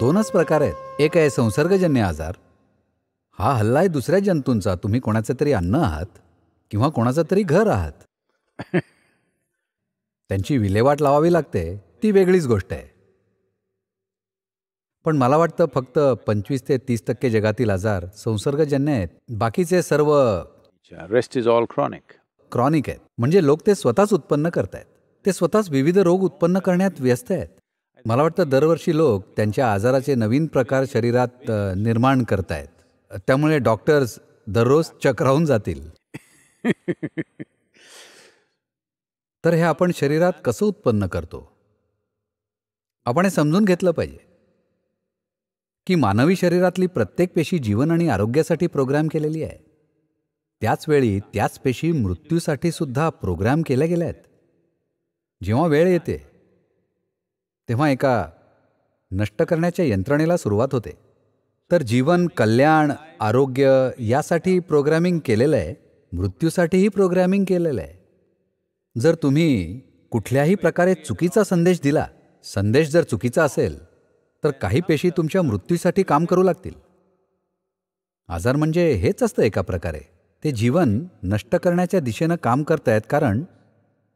दोनच प्रकार आहेत एक आहे संसर्गजन्य आजार हा हल्ला आहे दुसऱ्या जंतूंचा तुम्ही कोणाचं तरी अन्न आहात किंवा कोणाचं तरी घर आहात त्यांची विल्हेवाट लावावी लागते ती वेगळीच गोष्ट आहे पण मला वाटतं फक्त पंचवीस ते तीस टक्के जगातील आजार संसर्गजन्य आहेत बाकीचे सर्व rest is all chronic chronic आहेत म्हणजे लोक ते स्वतःच उत्पन्न करतायत ते स्वतःच विविध रोग उत्पन्न करण्यात व्यस्त आहेत मला वाटतं दरवर्षी लोक त्यांच्या आजाराचे नवीन प्रकार शरीरात निर्माण करतायत त्यामुळे डॉक्टर्स दररोज चक्रावून जातील तर हे आपण शरीरात कसं उत्पन्न करतो आपण हे समजून घेतलं पाहिजे की मानवी शरीरातली प्रत्येक पेशी जीवन आणि आरोग्यासाठी प्रोग्राम केलेली आहे त्याच वेळी त्याच पेशी मृत्यूसाठी सुद्धा प्रोग्राम केल्या गेल्या आहेत जेव्हा वेळ येते तेव्हा एका नष्ट करण्याच्या यंत्रणेला सुरुवात होते तर जीवन कल्याण आरोग्य यासाठी प्रोग्रॅमिंग केलेलं आहे मृत्यूसाठीही प्रोग्रॅमिंग केलेलं आहे जर तुम्ही कुठल्याही प्रकारे चुकीचा संदेश दिला संदेश जर चुकीचा असेल तर काही पेशी तुमच्या मृत्यूसाठी काम करू लागतील आजार म्हणजे हेच असतं एका प्रकारे ते जीवन नष्ट करण्याच्या दिशेनं काम करतायत कारण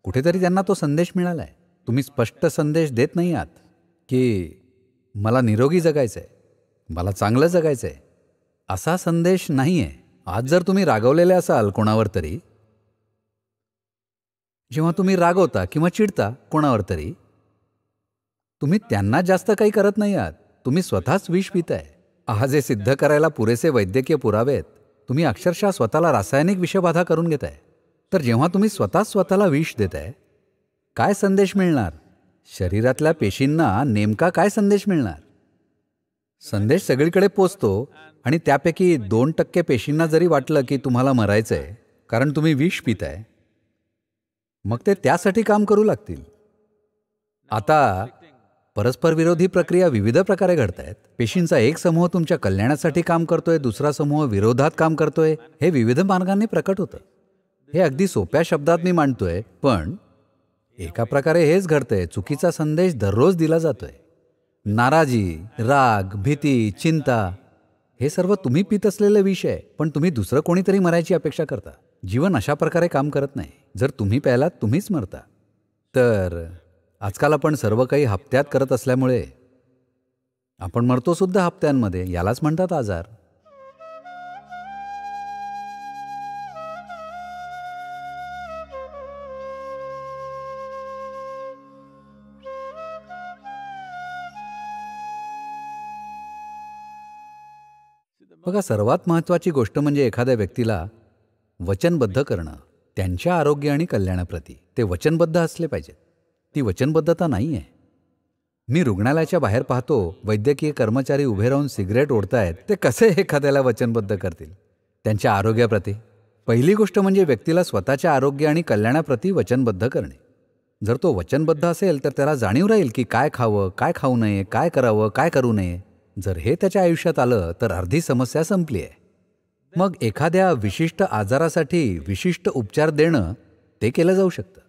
कुठेतरी त्यांना तो संदेश मिळाला आहे तुम्ही स्पष्ट संदेश देत नाही आहात की मला निरोगी जगायचं आहे मला चांगलं जगायचं आहे असा संदेश नाही आहे आज जर तुम्ही रागवलेले असाल कोणावर तरी जेव्हा तुम्ही रागवता किंवा चिडता कोणावर तरी तुम्ही त्यांना जास्त काही करत नाही आहात तुम्ही स्वतःच विष पिताय आहा जे सिद्ध करायला पुरेसे वैद्यकीय पुरावे आहेत तुम्ही अक्षरशः स्वतःला रासायनिक विषबाधा करून घेताय तर जेव्हा तुम्ही स्वतः स्वतःला विष देताय काय संदेश मिळणार शरीरातल्या पेशींना नेमका काय संदेश मिळणार संदेश सगळीकडे पोचतो आणि त्यापैकी दोन टक्के पेशींना जरी वाटलं की तुम्हाला मरायचं आहे कारण तुम्ही विष पित आहे मग ते त्यासाठी काम करू लागतील आता परस्परविरोधी प्रक्रिया विविध प्रकारे घडत आहेत पेशींचा एक समूह तुमच्या कल्याणासाठी काम करतोय दुसरा समूह विरोधात काम करतोय हे विविध मार्गांनी प्रकट होतं हे अगदी सोप्या शब्दात मी मांडतोय पण एका प्रकारे हेच घडतंय चुकीचा संदेश दररोज दिला जातोय नाराजी राग भीती चिंता हे सर्व तुम्ही पित असलेले विषय पण तुम्ही दुसरं कोणीतरी मरायची अपेक्षा करता जीवन अशा प्रकारे काम करत नाही जर तुम्ही प्यायलात तुम्हीच मरता तर आजकाल आपण सर्व काही हप्त्यात करत असल्यामुळे आपण मरतो सुद्धा हप्त्यांमध्ये यालाच म्हणतात आजार बघा सर्वात महत्त्वाची गोष्ट म्हणजे एखाद्या व्यक्तीला वचनबद्ध करणं त्यांच्या आरोग्य आणि कल्याणाप्रती ते वचनबद्ध असले पाहिजेत ती वचनबद्धता नाही आहे मी रुग्णालयाच्या बाहेर पाहतो वैद्यकीय कर्मचारी उभे राहून सिगरेट ओढतायत ते कसे एखाद्याला वचनबद्ध करतील त्यांच्या आरोग्याप्रती पहिली गोष्ट म्हणजे व्यक्तीला स्वतःच्या आरोग्य आणि कल्याणाप्रती वचनबद्ध करणे जर तो वचनबद्ध असेल तर त्याला जाणीव राहील की काय खावं काय खाऊ नये काय करावं काय करू नये जर हे त्याच्या आयुष्यात आलं तर अर्धी समस्या संपली आहे मग एखाद्या विशिष्ट आजारासाठी विशिष्ट उपचार देणं ते केलं जाऊ शकतं